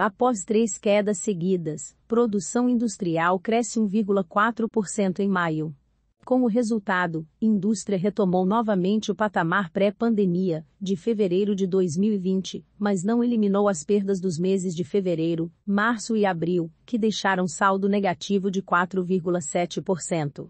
Após três quedas seguidas, produção industrial cresce 1,4% em maio. Com o resultado, indústria retomou novamente o patamar pré-pandemia, de fevereiro de 2020, mas não eliminou as perdas dos meses de fevereiro, março e abril, que deixaram saldo negativo de 4,7%.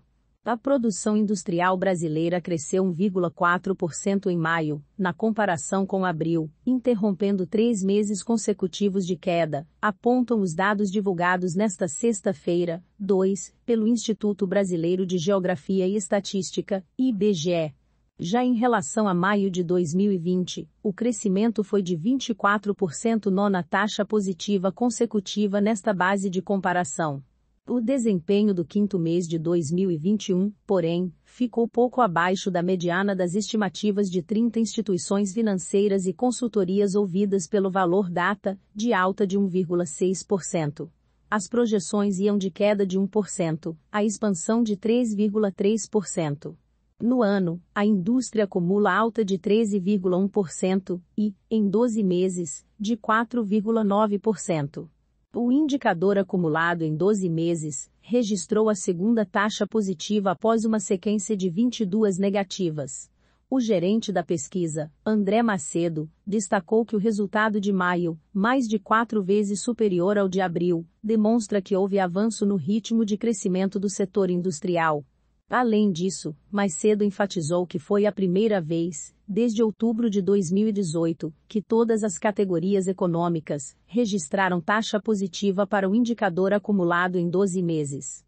A produção industrial brasileira cresceu 1,4% em maio, na comparação com abril, interrompendo três meses consecutivos de queda, apontam os dados divulgados nesta sexta-feira, 2, pelo Instituto Brasileiro de Geografia e Estatística, IBGE. Já em relação a maio de 2020, o crescimento foi de 24%, nona taxa positiva consecutiva nesta base de comparação. O desempenho do quinto mês de 2021, porém, ficou pouco abaixo da mediana das estimativas de 30 instituições financeiras e consultorias ouvidas pelo Valor Data, de alta de 1,6%. As projeções iam de queda de 1%, a expansão de 3,3%. No ano, a indústria acumula alta de 13,1% e, em 12 meses, de 4,9%. O indicador acumulado em 12 meses registrou a segunda taxa positiva após uma sequência de 22 negativas. O gerente da pesquisa, André Macedo, destacou que o resultado de maio, mais de quatro vezes superior ao de abril, demonstra que houve avanço no ritmo de crescimento do setor industrial, Além disso, mais cedo enfatizou que foi a primeira vez, desde outubro de 2018, que todas as categorias econômicas registraram taxa positiva para o indicador acumulado em 12 meses.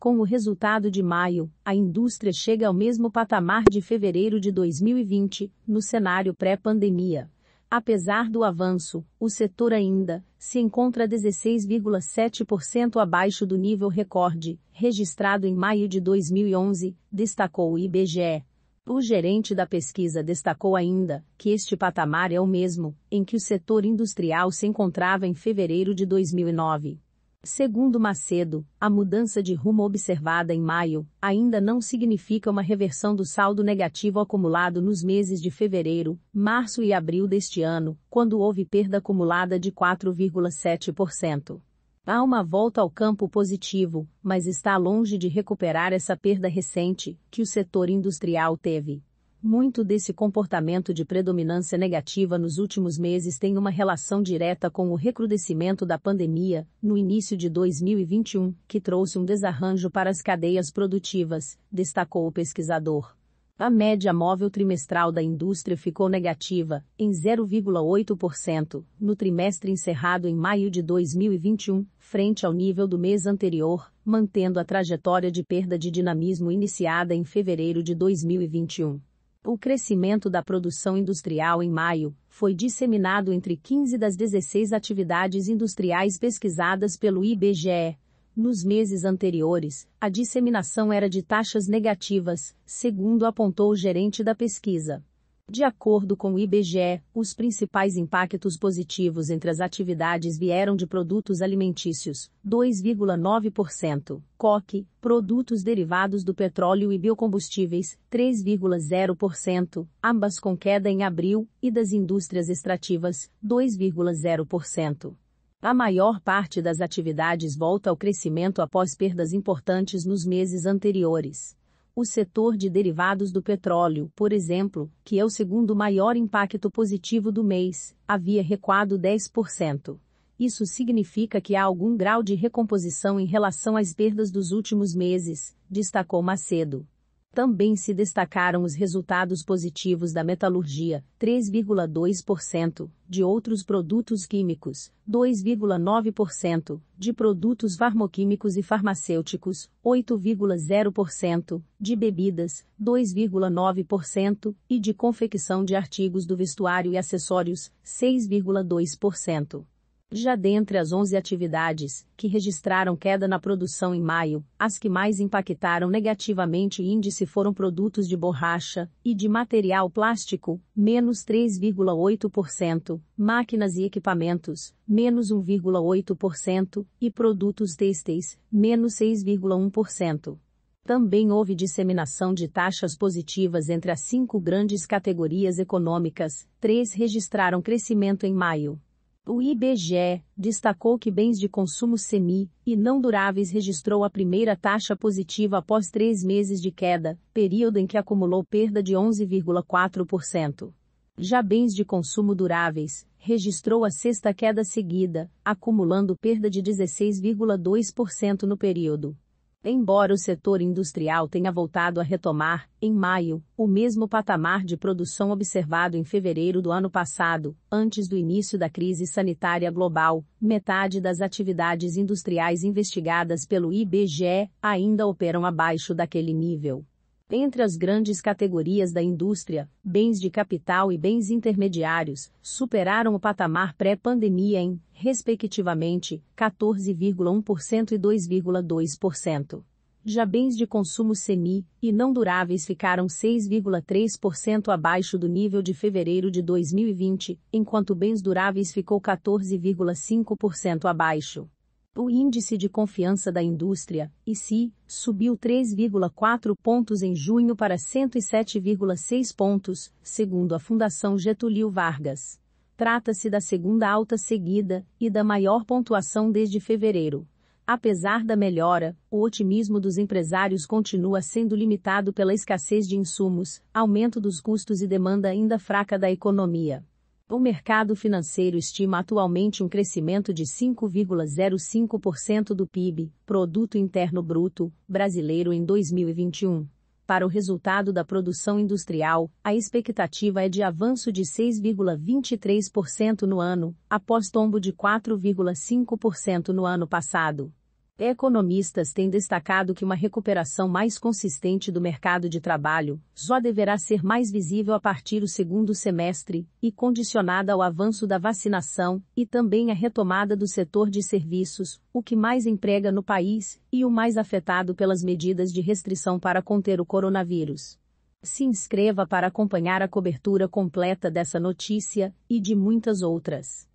Com o resultado de maio, a indústria chega ao mesmo patamar de fevereiro de 2020, no cenário pré-pandemia. Apesar do avanço, o setor ainda se encontra 16,7% abaixo do nível recorde, registrado em maio de 2011, destacou o IBGE. O gerente da pesquisa destacou ainda que este patamar é o mesmo em que o setor industrial se encontrava em fevereiro de 2009. Segundo Macedo, a mudança de rumo observada em maio ainda não significa uma reversão do saldo negativo acumulado nos meses de fevereiro, março e abril deste ano, quando houve perda acumulada de 4,7%. Há uma volta ao campo positivo, mas está longe de recuperar essa perda recente que o setor industrial teve. Muito desse comportamento de predominância negativa nos últimos meses tem uma relação direta com o recrudescimento da pandemia, no início de 2021, que trouxe um desarranjo para as cadeias produtivas, destacou o pesquisador. A média móvel trimestral da indústria ficou negativa, em 0,8%, no trimestre encerrado em maio de 2021, frente ao nível do mês anterior, mantendo a trajetória de perda de dinamismo iniciada em fevereiro de 2021. O crescimento da produção industrial em maio foi disseminado entre 15 das 16 atividades industriais pesquisadas pelo IBGE. Nos meses anteriores, a disseminação era de taxas negativas, segundo apontou o gerente da pesquisa. De acordo com o IBGE, os principais impactos positivos entre as atividades vieram de produtos alimentícios, 2,9%, coque, produtos derivados do petróleo e biocombustíveis, 3,0%, ambas com queda em abril, e das indústrias extrativas, 2,0%. A maior parte das atividades volta ao crescimento após perdas importantes nos meses anteriores o setor de derivados do petróleo, por exemplo, que é o segundo maior impacto positivo do mês, havia recuado 10%. Isso significa que há algum grau de recomposição em relação às perdas dos últimos meses, destacou Macedo. Também se destacaram os resultados positivos da metalurgia, 3,2%, de outros produtos químicos, 2,9%, de produtos farmoquímicos e farmacêuticos, 8,0%, de bebidas, 2,9% e de confecção de artigos do vestuário e acessórios, 6,2%. Já dentre as 11 atividades que registraram queda na produção em maio, as que mais impactaram negativamente o índice foram produtos de borracha e de material plástico, menos 3,8%, máquinas e equipamentos, menos 1,8%, e produtos têxteis, menos 6,1%. Também houve disseminação de taxas positivas entre as cinco grandes categorias econômicas, três registraram crescimento em maio o IBGE destacou que bens de consumo semi e não duráveis registrou a primeira taxa positiva após três meses de queda, período em que acumulou perda de 11,4%. Já bens de consumo duráveis registrou a sexta queda seguida, acumulando perda de 16,2% no período. Embora o setor industrial tenha voltado a retomar, em maio, o mesmo patamar de produção observado em fevereiro do ano passado, antes do início da crise sanitária global, metade das atividades industriais investigadas pelo IBGE ainda operam abaixo daquele nível. Entre as grandes categorias da indústria, bens de capital e bens intermediários superaram o patamar pré-pandemia em, respectivamente, 14,1% e 2,2%. Já bens de consumo semi e não duráveis ficaram 6,3% abaixo do nível de fevereiro de 2020, enquanto bens duráveis ficou 14,5% abaixo. O índice de confiança da indústria, ICI, subiu 3,4 pontos em junho para 107,6 pontos, segundo a Fundação Getúlio Vargas. Trata-se da segunda alta seguida e da maior pontuação desde fevereiro. Apesar da melhora, o otimismo dos empresários continua sendo limitado pela escassez de insumos, aumento dos custos e demanda ainda fraca da economia. O mercado financeiro estima atualmente um crescimento de 5,05% do PIB, Produto Interno Bruto, brasileiro em 2021. Para o resultado da produção industrial, a expectativa é de avanço de 6,23% no ano, após tombo de 4,5% no ano passado. Economistas têm destacado que uma recuperação mais consistente do mercado de trabalho só deverá ser mais visível a partir do segundo semestre, e condicionada ao avanço da vacinação e também à retomada do setor de serviços, o que mais emprega no país e o mais afetado pelas medidas de restrição para conter o coronavírus. Se inscreva para acompanhar a cobertura completa dessa notícia e de muitas outras.